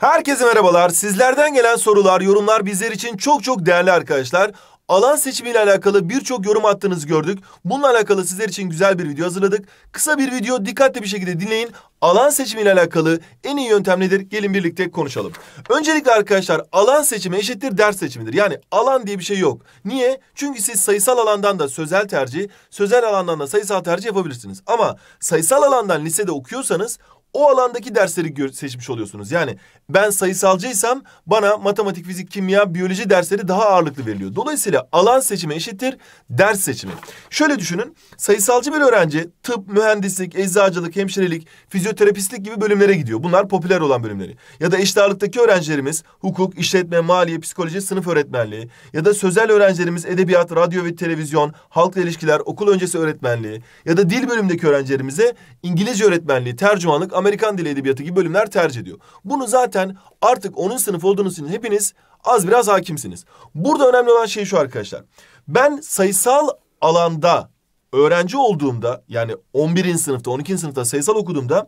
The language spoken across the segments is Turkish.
Herkese merhabalar. Sizlerden gelen sorular, yorumlar bizler için çok çok değerli arkadaşlar. Alan seçimiyle alakalı birçok yorum attığınızı gördük. Bununla alakalı sizler için güzel bir video hazırladık. Kısa bir video dikkatli bir şekilde dinleyin. Alan seçimiyle alakalı en iyi yöntem nedir? Gelin birlikte konuşalım. Öncelikle arkadaşlar alan seçimi eşittir ders seçimidir. Yani alan diye bir şey yok. Niye? Çünkü siz sayısal alandan da sözel tercih, sözel alandan da sayısal tercih yapabilirsiniz. Ama sayısal alandan lisede okuyorsanız o alandaki dersleri seçmiş oluyorsunuz. Yani ben sayısalcıysam bana matematik, fizik, kimya, biyoloji dersleri daha ağırlıklı veriliyor. Dolayısıyla alan seçimi eşittir ders seçimi. Şöyle düşünün sayısalcı bir öğrenci tıp, mühendislik, eczacılık, hemşirelik, fizyoterapistlik gibi bölümlere gidiyor. Bunlar popüler olan bölümleri. Ya da eşit ağırlıktaki öğrencilerimiz hukuk, işletme, maliye, psikoloji, sınıf öğretmenliği. Ya da sözel öğrencilerimiz edebiyat, radyo ve televizyon, halkla ilişkiler, okul öncesi öğretmenliği. Ya da dil bölümdeki öğrencilerimize İngilizce öğretmenliği, tercümanlık, Amerikan dili edebiyatı gibi bölümler tercih ediyor. Bunu zaten artık onun sınıf olduğunuz için hepiniz az biraz hakimsiniz. Burada önemli olan şey şu arkadaşlar. Ben sayısal alanda öğrenci olduğumda yani 11. sınıfta 12. sınıfta sayısal okuduğumda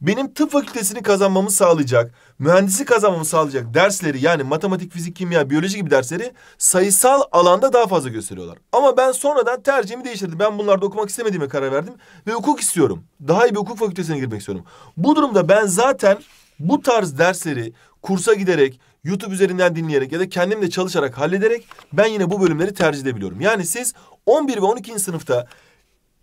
benim tıp fakültesini kazanmamı sağlayacak, mühendisi kazanmamı sağlayacak dersleri yani matematik, fizik, kimya, biyoloji gibi dersleri sayısal alanda daha fazla gösteriyorlar. Ama ben sonradan tercihimi değiştirdim. Ben bunlarda okumak istemediğime karar verdim ve hukuk istiyorum. Daha iyi bir hukuk fakültesine girmek istiyorum. Bu durumda ben zaten bu tarz dersleri kursa giderek, YouTube üzerinden dinleyerek ya da kendim çalışarak hallederek ben yine bu bölümleri tercih edebiliyorum. Yani siz 11 ve 12. sınıfta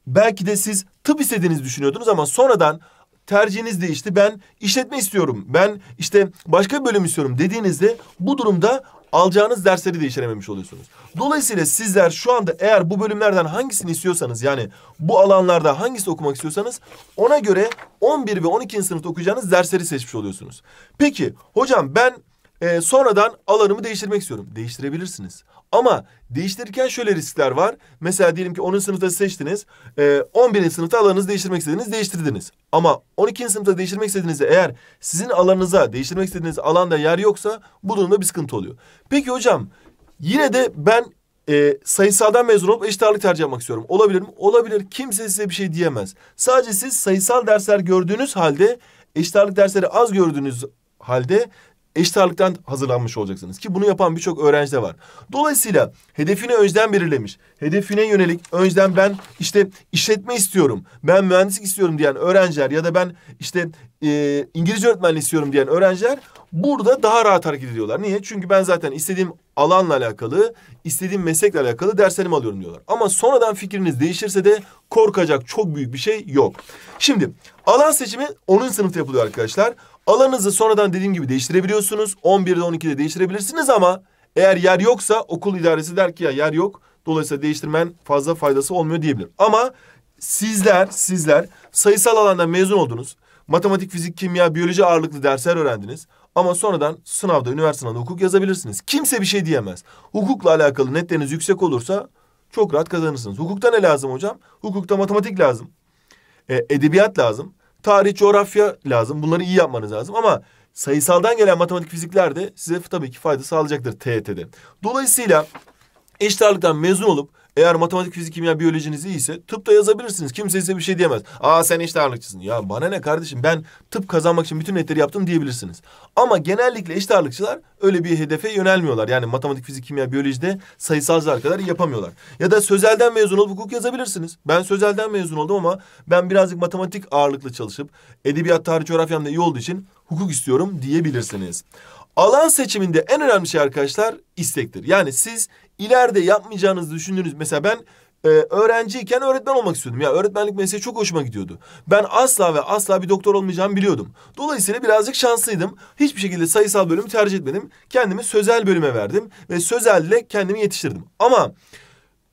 belki de siz tıp istediğinizi düşünüyordunuz ama sonradan tercihiniz değişti. Ben işletme istiyorum. Ben işte başka bir bölüm istiyorum dediğinizde bu durumda alacağınız dersleri değiştirememiş oluyorsunuz. Dolayısıyla sizler şu anda eğer bu bölümlerden hangisini istiyorsanız yani bu alanlarda hangisi okumak istiyorsanız ona göre 11 ve 12. sınıfta okuyacağınız dersleri seçmiş oluyorsunuz. Peki hocam ben e, sonradan alanımı değiştirmek istiyorum. Değiştirebilirsiniz. Ama değiştirirken şöyle riskler var. Mesela diyelim ki 10. sınıfta seçtiniz. E, ee, 11. sınıfta alanınızı değiştirmek istediniz, değiştirdiniz. Ama 12. sınıfta değiştirmek istediğinizde eğer sizin alanınıza, değiştirmek istediğiniz alanda yer yoksa bu durumda bir sıkıntı oluyor. Peki hocam yine de ben e, sayısaldan mezun olup eşit ağırlık tercih yapmak istiyorum. Olabilir mi? Olabilir. Kimse size bir şey diyemez. Sadece siz sayısal dersler gördüğünüz halde eşit ağırlık dersleri az gördüğünüz halde eşit ağırlıktan hazırlanmış olacaksınız. Ki bunu yapan birçok öğrenci de var. Dolayısıyla hedefini önceden belirlemiş. Hedefine yönelik önceden ben işte işletme istiyorum, ben mühendislik istiyorum diyen öğrenciler ya da ben işte e, İngilizce öğretmenliği istiyorum diyen öğrenciler burada daha rahat hareket ediyorlar. Niye? Çünkü ben zaten istediğim alanla alakalı, istediğim meslekle alakalı derslerimi alıyorum diyorlar. Ama sonradan fikriniz değişirse de korkacak çok büyük bir şey yok. Şimdi alan seçimi 10. sınıfta yapılıyor arkadaşlar. Alanınızı sonradan dediğim gibi değiştirebiliyorsunuz. 11'de 12'de değiştirebilirsiniz ama eğer yer yoksa okul idaresi der ki ya yer yok. Dolayısıyla değiştirmen fazla faydası olmuyor diyebilir. Ama sizler, sizler sayısal alandan mezun oldunuz. Matematik, fizik, kimya, biyoloji ağırlıklı dersler öğrendiniz. Ama sonradan sınavda, üniversite sınavında hukuk yazabilirsiniz. Kimse bir şey diyemez. Hukukla alakalı netleriniz yüksek olursa çok rahat kazanırsınız. Hukukta ne lazım hocam? Hukukta matematik lazım. E, edebiyat lazım tarih, coğrafya lazım. Bunları iyi yapmanız lazım ama sayısaldan gelen matematik fizikler de size tabii ki fayda sağlayacaktır TET'de. Dolayısıyla eşit ağırlıktan mezun olup eğer matematik, fizik, kimya, biyolojiniz iyiyse tıp da yazabilirsiniz. Kimse size bir şey diyemez. Aa sen işte ağırlıkçısın. Ya bana ne kardeşim ben tıp kazanmak için bütün netleri yaptım diyebilirsiniz. Ama genellikle eşit ağırlıkçılar öyle bir hedefe yönelmiyorlar. Yani matematik, fizik, kimya, biyolojide sayısalcılar kadar yapamıyorlar. Ya da sözelden mezun olup hukuk yazabilirsiniz. Ben sözelden mezun oldum ama ben birazcık matematik ağırlıklı çalışıp edebiyat, tarih, coğrafyamda iyi olduğu için hukuk istiyorum diyebilirsiniz. Alan seçiminde en önemli şey arkadaşlar istektir. Yani siz ileride yapmayacağınızı düşündüğünüz mesela ben e, öğrenciyken öğretmen olmak istiyordum. Ya öğretmenlik mesleği çok hoşuma gidiyordu. Ben asla ve asla bir doktor olmayacağımı biliyordum. Dolayısıyla birazcık şanslıydım. Hiçbir şekilde sayısal bölümü tercih etmedim. Kendimi sözel bölüme verdim ve sözelle kendimi yetiştirdim. Ama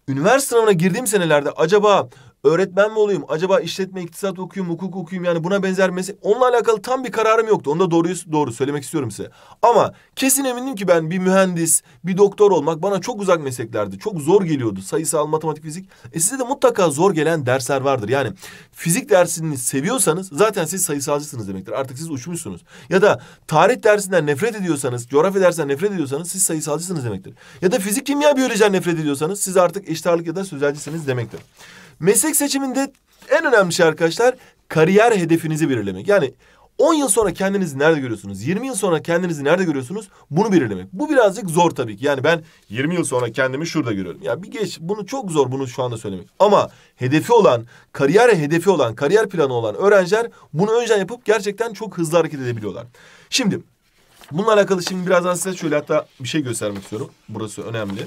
üniversite sınavına girdiğim senelerde acaba öğretmen mi olayım? Acaba işletme, iktisat okuyayım, hukuk okuyayım yani buna benzer mesele. Onunla alakalı tam bir kararım yoktu. Onu da doğruyu doğru söylemek istiyorum size. Ama kesin eminim ki ben bir mühendis, bir doktor olmak bana çok uzak mesleklerdi. Çok zor geliyordu. Sayısal, matematik, fizik. E size de mutlaka zor gelen dersler vardır. Yani fizik dersini seviyorsanız zaten siz sayısalcısınız demektir. Artık siz uçmuşsunuz. Ya da tarih dersinden nefret ediyorsanız, coğrafya dersinden nefret ediyorsanız siz sayısalcısınız demektir. Ya da fizik, kimya, biyolojiden nefret ediyorsanız siz artık eşit ya da sözelcisiniz demektir. Meslek meslek seçiminde en önemli şey arkadaşlar kariyer hedefinizi belirlemek. Yani 10 yıl sonra kendinizi nerede görüyorsunuz? 20 yıl sonra kendinizi nerede görüyorsunuz? Bunu belirlemek. Bu birazcık zor tabii ki. Yani ben 20 yıl sonra kendimi şurada görüyorum. Ya yani bir geç bunu çok zor bunu şu anda söylemek. Ama hedefi olan, kariyer hedefi olan, kariyer planı olan öğrenciler bunu önceden yapıp gerçekten çok hızlı hareket edebiliyorlar. Şimdi bununla alakalı şimdi birazdan size şöyle hatta bir şey göstermek istiyorum. Burası önemli.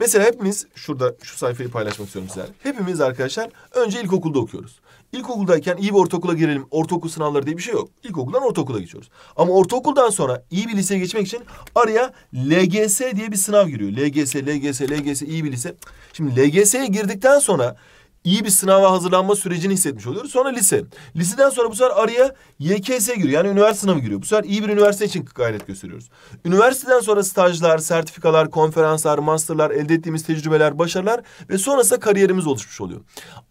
Mesela hepimiz şurada şu sayfayı paylaşmak istiyorum size. Hepimiz arkadaşlar önce ilkokulda okuyoruz. İlkokuldayken iyi bir ortaokula girelim. Ortaokul sınavları diye bir şey yok. İlkokuldan ortaokula geçiyoruz. Ama ortaokuldan sonra iyi bir liseye geçmek için araya LGS diye bir sınav giriyor. LGS, LGS, LGS iyi bir lise. Şimdi LGS'ye girdikten sonra iyi bir sınava hazırlanma sürecini hissetmiş oluyoruz. Sonra lise. Liseden sonra bu sefer araya YKS giriyor. Yani üniversite sınavı giriyor. Bu sefer iyi bir üniversite için gayret gösteriyoruz. Üniversiteden sonra stajlar, sertifikalar, konferanslar, masterlar, elde ettiğimiz tecrübeler, başarılar ve sonrasında kariyerimiz oluşmuş oluyor.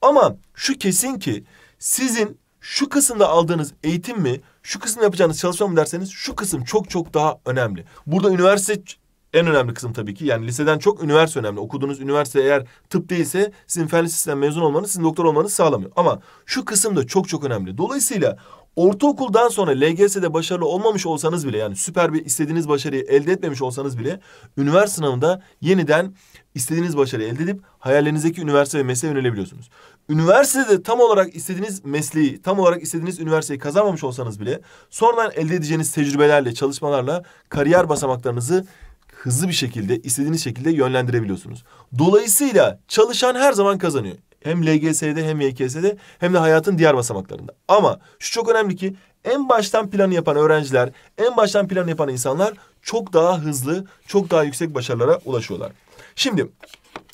Ama şu kesin ki sizin şu kısımda aldığınız eğitim mi, şu kısımda yapacağınız çalışma mı derseniz şu kısım çok çok daha önemli. Burada üniversite en önemli kısım tabii ki. Yani liseden çok üniversite önemli. Okuduğunuz üniversite eğer tıp değilse sizin fen lisesinden mezun olmanız sizin doktor olmanızı sağlamıyor. Ama şu kısım da çok çok önemli. Dolayısıyla ortaokuldan sonra LGS'de başarılı olmamış olsanız bile yani süper bir istediğiniz başarıyı elde etmemiş olsanız bile üniversite sınavında yeniden istediğiniz başarıyı elde edip hayallerinizdeki üniversite ve mesleğe yönelebiliyorsunuz. Üniversitede tam olarak istediğiniz mesleği, tam olarak istediğiniz üniversiteyi kazanmamış olsanız bile sonradan elde edeceğiniz tecrübelerle, çalışmalarla kariyer basamaklarınızı hızlı bir şekilde istediğiniz şekilde yönlendirebiliyorsunuz. Dolayısıyla çalışan her zaman kazanıyor. Hem LGS'de hem YKS'de hem de hayatın diğer basamaklarında. Ama şu çok önemli ki en baştan planı yapan öğrenciler, en baştan planı yapan insanlar çok daha hızlı, çok daha yüksek başarılara ulaşıyorlar. Şimdi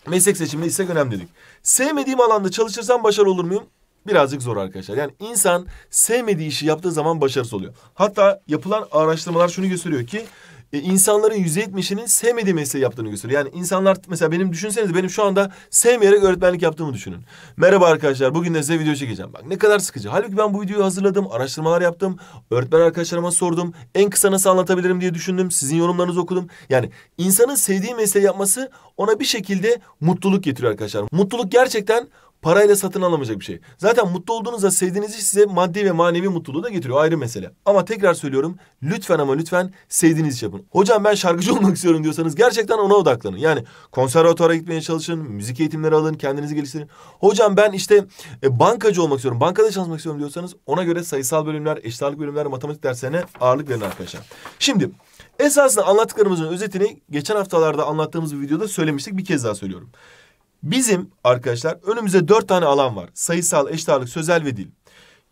meslek seçiminde istek önemli dedik. Sevmediğim alanda çalışırsam başarılı olur muyum? birazcık zor arkadaşlar. Yani insan sevmediği işi yaptığı zaman başarısız oluyor. Hatta yapılan araştırmalar şunu gösteriyor ki e, insanların %70'inin sevmediği mesleği yaptığını gösteriyor. Yani insanlar mesela benim düşünseniz benim şu anda sevmeyerek öğretmenlik yaptığımı düşünün. Merhaba arkadaşlar bugün de size video çekeceğim. Bak ne kadar sıkıcı. Halbuki ben bu videoyu hazırladım, araştırmalar yaptım, öğretmen arkadaşlarıma sordum. En kısa nasıl anlatabilirim diye düşündüm. Sizin yorumlarınızı okudum. Yani insanın sevdiği mesleği yapması ona bir şekilde mutluluk getiriyor arkadaşlar. Mutluluk gerçekten parayla satın alamayacak bir şey. Zaten mutlu olduğunuzda sevdiğiniz iş size maddi ve manevi mutluluğu da getiriyor ayrı mesele. Ama tekrar söylüyorum lütfen ama lütfen sevdiğiniz iş yapın. Hocam ben şarkıcı olmak istiyorum diyorsanız gerçekten ona odaklanın. Yani konservatuara gitmeye çalışın, müzik eğitimleri alın, kendinizi geliştirin. Hocam ben işte e, bankacı olmak istiyorum, bankada çalışmak istiyorum diyorsanız ona göre sayısal bölümler, eşit ağırlık bölümler, matematik derslerine ağırlık verin arkadaşlar. Şimdi esasında anlattıklarımızın özetini geçen haftalarda anlattığımız bir videoda söylemiştik bir kez daha söylüyorum. Bizim arkadaşlar önümüze dört tane alan var. Sayısal, eşit ağırlık, sözel ve dil.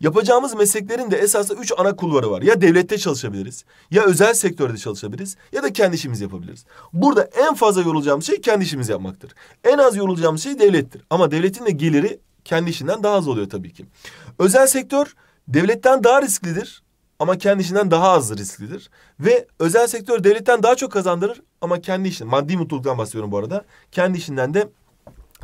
Yapacağımız mesleklerin de esasında üç ana kulvarı var. Ya devlette çalışabiliriz, ya özel sektörde çalışabiliriz ya da kendi işimizi yapabiliriz. Burada en fazla yorulacağımız şey kendi işimizi yapmaktır. En az yorulacağımız şey devlettir. Ama devletin de geliri kendi işinden daha az oluyor tabii ki. Özel sektör devletten daha risklidir ama kendi işinden daha az risklidir. Ve özel sektör devletten daha çok kazandırır ama kendi işinden, maddi mutluluktan bahsediyorum bu arada, kendi işinden de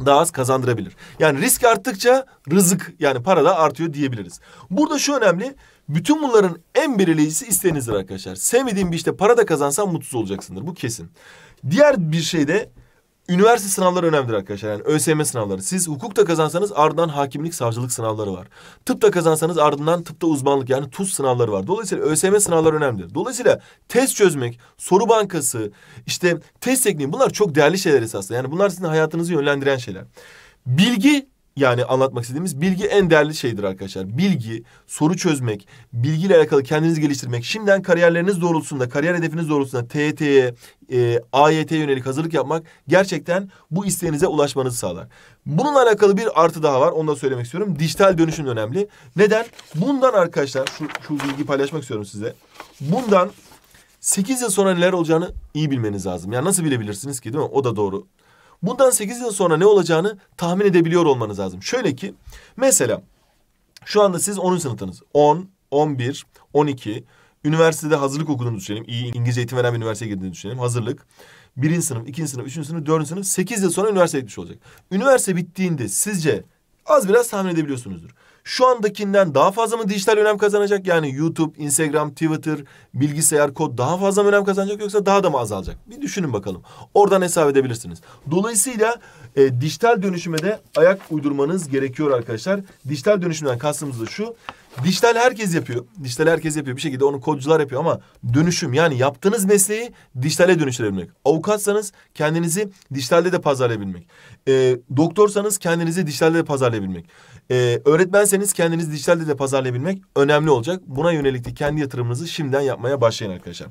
daha az kazandırabilir. Yani risk arttıkça rızık yani para da artıyor diyebiliriz. Burada şu önemli. Bütün bunların en belirleyicisi isteğinizdir arkadaşlar. Sevmediğin bir işte para da kazansan mutsuz olacaksındır. Bu kesin. Diğer bir şey de Üniversite sınavları önemlidir arkadaşlar. Yani ÖSYM sınavları. Siz hukuk da kazansanız ardından hakimlik, savcılık sınavları var. Tıp da kazansanız ardından tıpta uzmanlık yani TUS sınavları var. Dolayısıyla ÖSYM sınavları önemlidir. Dolayısıyla test çözmek, soru bankası, işte test tekniği bunlar çok değerli şeyler esasında. Yani bunlar sizin hayatınızı yönlendiren şeyler. Bilgi yani anlatmak istediğimiz bilgi en değerli şeydir arkadaşlar. Bilgi, soru çözmek, bilgiyle alakalı kendinizi geliştirmek, şimdiden kariyerleriniz doğrultusunda, kariyer hedefiniz doğrultusunda TYT'ye, e, AYT'ye yönelik hazırlık yapmak gerçekten bu isteğinize ulaşmanızı sağlar. Bununla alakalı bir artı daha var. Onu da söylemek istiyorum. Dijital dönüşüm önemli. Neden? Bundan arkadaşlar şu, şu bilgi paylaşmak istiyorum size. Bundan 8 yıl sonra neler olacağını iyi bilmeniz lazım. Yani nasıl bilebilirsiniz ki değil mi? O da doğru bundan 8 yıl sonra ne olacağını tahmin edebiliyor olmanız lazım. Şöyle ki mesela şu anda siz 10. sınıftanız. 10, 11, 12, üniversitede hazırlık okuduğunu düşünelim. İyi İngilizce eğitim veren bir üniversiteye girdiğini düşünelim. Hazırlık. Birinci sınıf, ikinci sınıf, üçüncü sınıf, dördüncü sınıf. Sekiz yıl sonra üniversiteye gitmiş olacak. Üniversite bittiğinde sizce az biraz tahmin edebiliyorsunuzdur şu andakinden daha fazla mı dijital önem kazanacak? Yani YouTube, Instagram, Twitter, bilgisayar kod daha fazla mı önem kazanacak yoksa daha da mı azalacak? Bir düşünün bakalım. Oradan hesap edebilirsiniz. Dolayısıyla e, dijital dönüşüme de ayak uydurmanız gerekiyor arkadaşlar. Dijital dönüşümden kastımız da şu. Dijital herkes yapıyor. Dijital herkes yapıyor. Bir şekilde onu kodcular yapıyor ama dönüşüm yani yaptığınız mesleği dijitale dönüştürebilmek. Avukatsanız kendinizi dijitalde de pazarlayabilmek. E, doktorsanız kendinizi dijitalde de pazarlayabilmek. E, öğretmenseniz kendinizi dijitalde de pazarlayabilmek önemli olacak. Buna yönelik de kendi yatırımınızı şimdiden yapmaya başlayın arkadaşlar.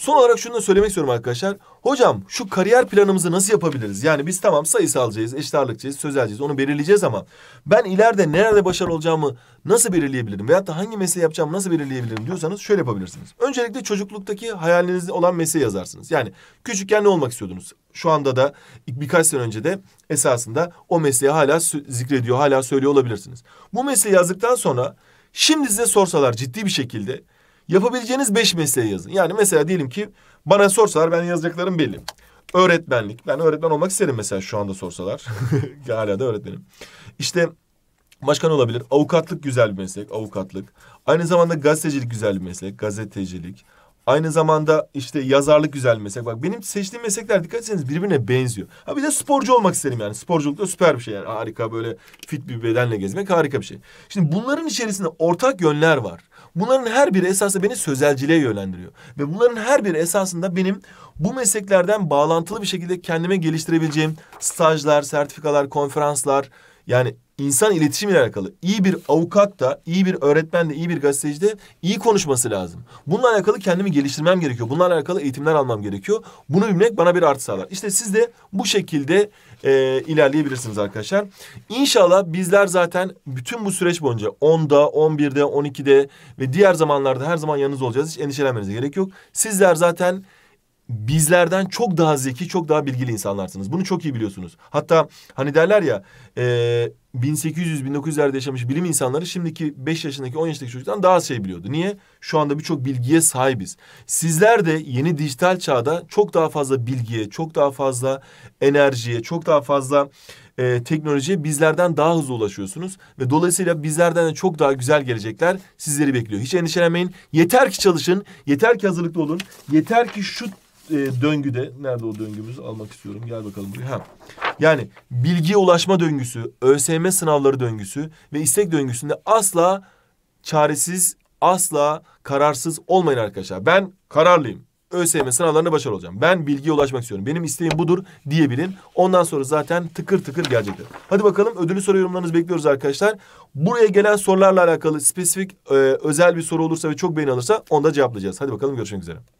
Son olarak şunu da söylemek istiyorum arkadaşlar. Hocam şu kariyer planımızı nasıl yapabiliriz? Yani biz tamam sayısalcıyız, eşit ağırlıkçıyız, sözelciyiz. Onu belirleyeceğiz ama ben ileride nerede başarılı olacağımı nasıl belirleyebilirim? Veyahut da hangi mesleği yapacağımı nasıl belirleyebilirim diyorsanız şöyle yapabilirsiniz. Öncelikle çocukluktaki hayalinizde olan mesleği yazarsınız. Yani küçükken ne olmak istiyordunuz? Şu anda da birkaç sene önce de esasında o mesleği hala zikrediyor, hala söylüyor olabilirsiniz. Bu mesleği yazdıktan sonra şimdi size sorsalar ciddi bir şekilde Yapabileceğiniz beş mesleği yazın. Yani mesela diyelim ki bana sorsalar ben yazacaklarım belli. Öğretmenlik. Ben öğretmen olmak isterim mesela şu anda sorsalar. Hala da öğretmenim. İşte başkan olabilir? Avukatlık güzel bir meslek. Avukatlık. Aynı zamanda gazetecilik güzel bir meslek. Gazetecilik. Aynı zamanda işte yazarlık güzel meslek. Bak benim seçtiğim meslekler dikkat etseniz birbirine benziyor. Ha bir de sporcu olmak isterim yani. Sporculuk da süper bir şey yani. Harika böyle fit bir bedenle gezmek harika bir şey. Şimdi bunların içerisinde ortak yönler var. Bunların her biri esasında beni sözelciliğe yönlendiriyor. Ve bunların her biri esasında benim bu mesleklerden bağlantılı bir şekilde kendime geliştirebileceğim stajlar, sertifikalar, konferanslar yani insan ile alakalı. İyi bir avukat da, iyi bir öğretmen de, iyi bir gazeteci de iyi konuşması lazım. Bununla alakalı kendimi geliştirmem gerekiyor. Bununla alakalı eğitimler almam gerekiyor. Bunu bilmek bana bir artı sağlar. İşte siz de bu şekilde e, ilerleyebilirsiniz arkadaşlar. İnşallah bizler zaten bütün bu süreç boyunca 10'da, 11'de, 12'de ve diğer zamanlarda her zaman yanınız olacağız. Hiç endişelenmenize gerek yok. Sizler zaten bizlerden çok daha zeki, çok daha bilgili insanlarsınız. Bunu çok iyi biliyorsunuz. Hatta hani derler ya e, 1800-1900'lerde yaşamış bilim insanları şimdiki 5 yaşındaki 10 yaşındaki çocuktan daha az şey biliyordu. Niye? Şu anda birçok bilgiye sahibiz. Sizler de yeni dijital çağda çok daha fazla bilgiye, çok daha fazla enerjiye, çok daha fazla e, teknolojiye bizlerden daha hızlı ulaşıyorsunuz. Ve dolayısıyla bizlerden de çok daha güzel gelecekler sizleri bekliyor. Hiç endişelenmeyin. Yeter ki çalışın, yeter ki hazırlıklı olun, yeter ki şu e, döngüde, nerede o döngümüzü almak istiyorum. Gel bakalım buraya. Ha. Yani bilgiye ulaşma döngüsü, ÖSM sınavları döngüsü ve istek döngüsünde asla çaresiz, asla kararsız olmayın arkadaşlar. Ben kararlıyım. ÖSYM sınavlarına başarılı olacağım. Ben bilgiye ulaşmak istiyorum. Benim isteğim budur diyebilin. Ondan sonra zaten tıkır tıkır gelecektir. Hadi bakalım ödülü soru yorumlarınızı bekliyoruz arkadaşlar. Buraya gelen sorularla alakalı spesifik e, özel bir soru olursa ve çok beğeni alırsa onu da cevaplayacağız. Hadi bakalım görüşmek üzere.